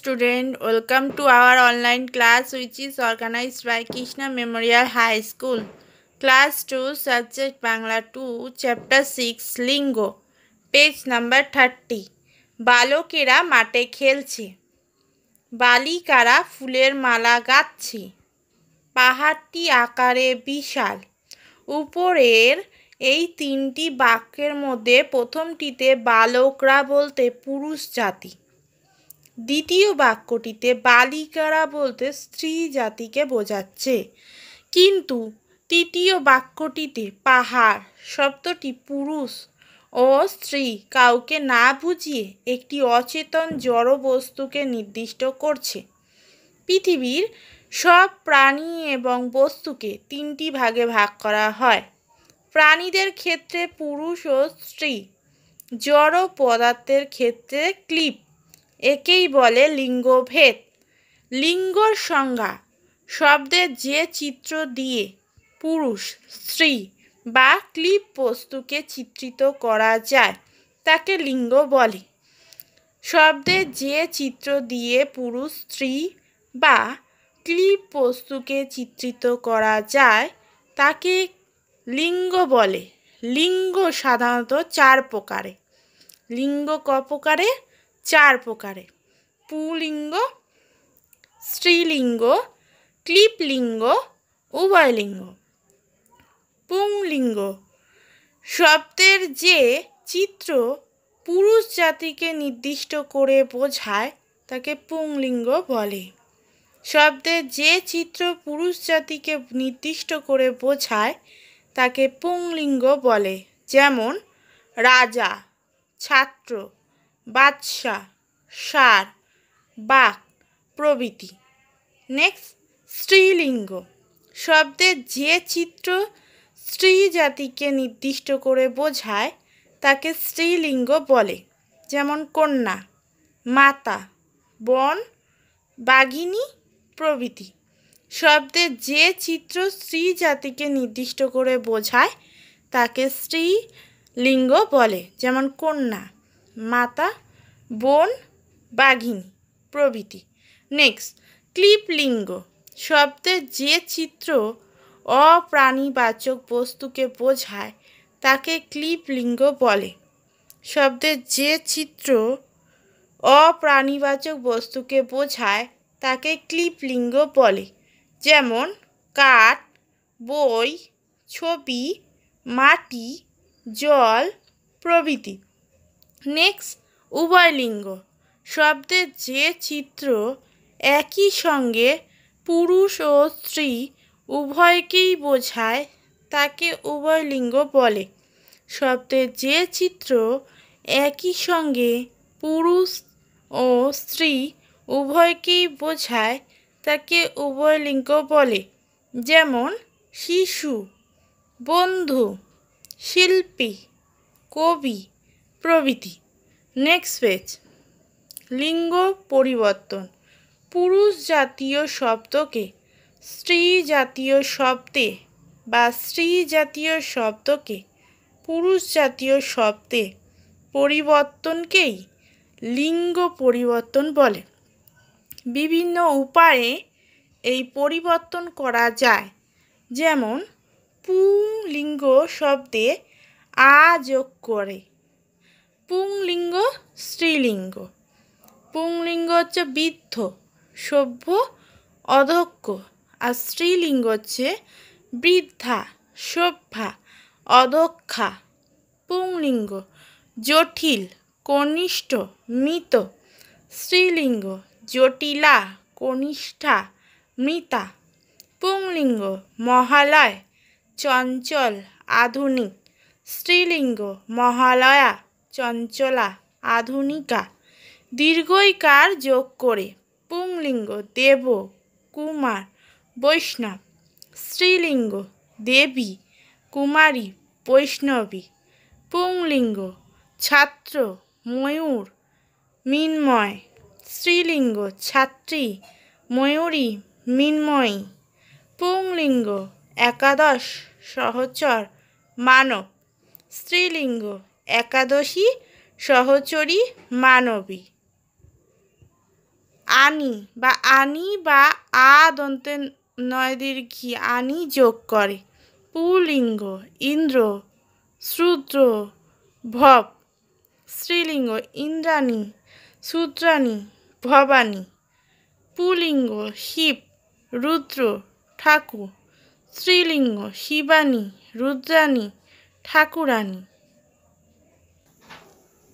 student welcome to our online class which is organize by Krishna memorial high school class two subject Bangla two chapter six লিঙ্গ page number thirty বালকেরা মাঠে খেলছে বালিকারা ফুলের মালা গাচ্ছে পাহাড়টি আকারে বিশাল উপরের এই তিনটি বাক্যের মধ্যে প্রথমটিতে বালকরা বলতে পুরুষ জাতি দ্বিতীয় বাক্যটিতে বালিকারা বলতে স্ত্রী জাতিকে বোঝাচ্ছে কিন্তু তৃতীয় বাক্যটিতে পাহাড় শব্দটি পুরুষ ও স্ত্রী কাউকে না বুঝিয়ে একটি অচেতন জড় বস্তুকে নির্দিষ্ট করছে পৃথিবীর সব প্রাণী এবং বস্তুকে তিনটি ভাগে ভাগ করা হয় প্রাণীদের ক্ষেত্রে পুরুষ ও স্ত্রী জড় পদার্থের ক্ষেত্রে ক্লিপ একেই বলে লিঙ্গভেদ লিঙ্গর সংজ্ঞা শব্দের যে চিত্র দিয়ে পুরুষ স্ত্রী বা ক্লিপ বস্তুকে চিত্রিত করা যায় তাকে লিঙ্গ বলে শব্দের যে চিত্র দিয়ে পুরুষ স্ত্রী বা ক্লিপ বস্তুকে চিত্রিত করা যায় তাকে লিঙ্গ বলে লিঙ্গ সাধারণত চার প্রকারে লিঙ্গ ক প্রকারে চার প্রকারে পুলিঙ্গ স্ত্রীলিঙ্গ ক্লিপলিঙ্গ উভয়লিঙ্গ পুংলিঙ্গ শব্দের যে চিত্র পুরুষ জাতিকে নির্দিষ্ট করে বোঝায় তাকে পুংলিঙ্গ বলে শব্দের যে চিত্র পুরুষ জাতিকে নির্দিষ্ট করে বোঝায় তাকে পুংলিঙ্গ বলে যেমন রাজা ছাত্র বাদশাহ সার বাক প্রভৃতি নেক্সট স্ত্রীলিঙ্গ শব্দের যে চিত্র স্ত্রী জাতিকে নির্দিষ্ট করে বোঝায় তাকে স্ত্রীলিঙ্গ বলে যেমন কন্যা মাতা বন বাঘিনী প্রভৃতি শব্দের যে চিত্র স্ত্রী জাতিকে নির্দিষ্ট করে বোঝায় তাকে স্ত্রী লিঙ্গ বলে যেমন কন্যা মাতা বোন বাঘিনী প্রভৃতি নেক্সট ক্লিপলিঙ্গ শব্দের যে চিত্র অপ্রাণীবাচক বস্তুকে বোঝায় তাকে ক্লিপলিঙ্গ বলে শব্দের যে চিত্র অপ্রাণীবাচক বস্তুকে বোঝায় তাকে ক্লিপলিঙ্গ বলে যেমন কাঠ বই ছবি মাটি জল প্রভৃতি নেক্সট উভয় লিঙ্গ শব্দের যে চিত্র একই সঙ্গে পুরুষ ও স্ত্রী উভয়কেই বোঝায় তাকে উভয় লিঙ্গ বলে শব্দের যে চিত্র একই সঙ্গে পুরুষ ও স্ত্রী উভয়কেই বোঝায় তাকে উভয় লিঙ্গ বলে যেমন শিশু বন্ধু শিল্পী কবি প্রভৃতি নেক্সট পেজ লিঙ্গ পরিবর্তন পুরুষ জাতীয় শব্দকে স্ত্রী জাতীয় শব্দে বা স্ত্রী জাতীয় শব্দকে পুরুষ জাতীয় শব্দে পরিবর্তনকেই লিঙ্গ পরিবর্তন বলে বিভিন্ন উপায়ে এই পরিবর্তন করা যায় যেমন পুলিঙ্গ শব্দে আ যোগ করে পুংলিঙ্গ স্ত্রীলিঙ্গ পুংলিঙ্গ হচ্ছে বৃদ্ধ সভ্য অধক্ষ আর স্ত্রীলিঙ্গ হচ্ছে বৃদ্ধা সভ্যা অদক্ষা পুংলিঙ্গ জটিল কনিষ্ঠ মৃত স্ত্রীলিঙ্গ জটিলা কনিষ্ঠা মৃতা পুংলিঙ্গ মহালয় চঞ্চল আধুনিক স্ত্রীলিঙ্গ মহালয়া চঞ্চলা আধুনিকা দীর্ঘইকার যোগ করে পুংলিঙ্গ দেব কুমার বৈষ্ণব স্ত্রীলিঙ্গ দেবী কুমারী বৈষ্ণবী পুংলিঙ্গ ছাত্র ময়ূর মিনময় স্ত্রীলিঙ্গ ছাত্রী ময়ূরী মিনময়ী পুংলিঙ্গ একাদশ সহচর মানব স্ত্রীলিঙ্গ একাদশী সহচরী মানবী আনি বা আনি বা আ দন্তে নয় দীর্ঘি আনি যোগ করে পুলিঙ্গ ইন্দ্র শ্রুদ্র ভব স্ত্রীলিঙ্গ ইন্দ্রাণী শুদ্রাণী ভবানী পুলিঙ্গ শিব রুদ্র ঠাকুর স্ত্রীলিঙ্গ শিবানী রুদ্রাণী ঠাকুরানী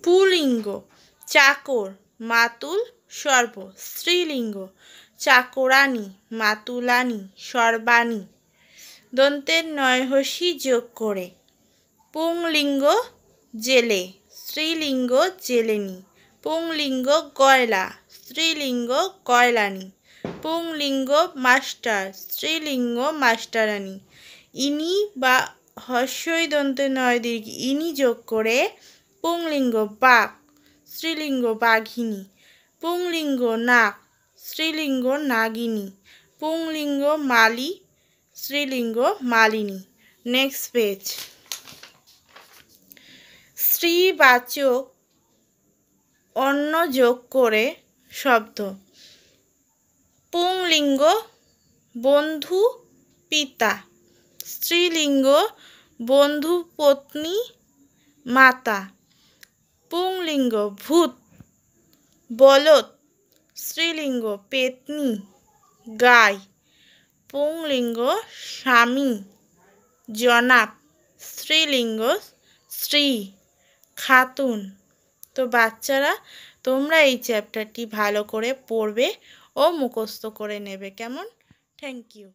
পুলিঙ্গ চাকর মাতুল সর্ব স্ত্রীলিঙ্গ চাকরানি মাতুলানি সর্বাণী দন্তের নয়হসি যোগ করে পুংলিঙ্গ জেলে স্ত্রীলিঙ্গ জেলেনি পুংলিঙ্গ গয়লা স্ত্রীলিঙ্গ কয়লানি পুংলিঙ্গ মাস্টার স্ত্রীলিঙ্গ মাস্টারানি ইনি বা হস্যই দন্ত নয় দীর্ঘ ইনি যোগ করে পুংলিঙ্গ বাঘ স্ত্রীলিঙ্গ বাঘিনী পুংলিঙ্গ নাগ স্ত্রীলিঙ্গ নাগিনী পুংলিঙ্গ মালি স্ত্রীলিঙ্গ মালিনী নেক্সট পেজ স্ত্রীবাচক অন্য যোগ করে শব্দ পুংলিঙ্গ বন্ধু পিতা স্ত্রীলিঙ্গ বন্ধু পত্নী মাতা পুংলিঙ্গ ভূত বলদ স্ত্রীলিঙ্গ পেতনি গাই পুংলিঙ্গ স্বামী জনাব স্ত্রীলিঙ্গ স্ত্রী খাতুন তো বাচ্চারা তোমরা এই চ্যাপ্টারটি ভালো করে পড়বে ও মুখস্থ করে নেবে কেমন থ্যাংক ইউ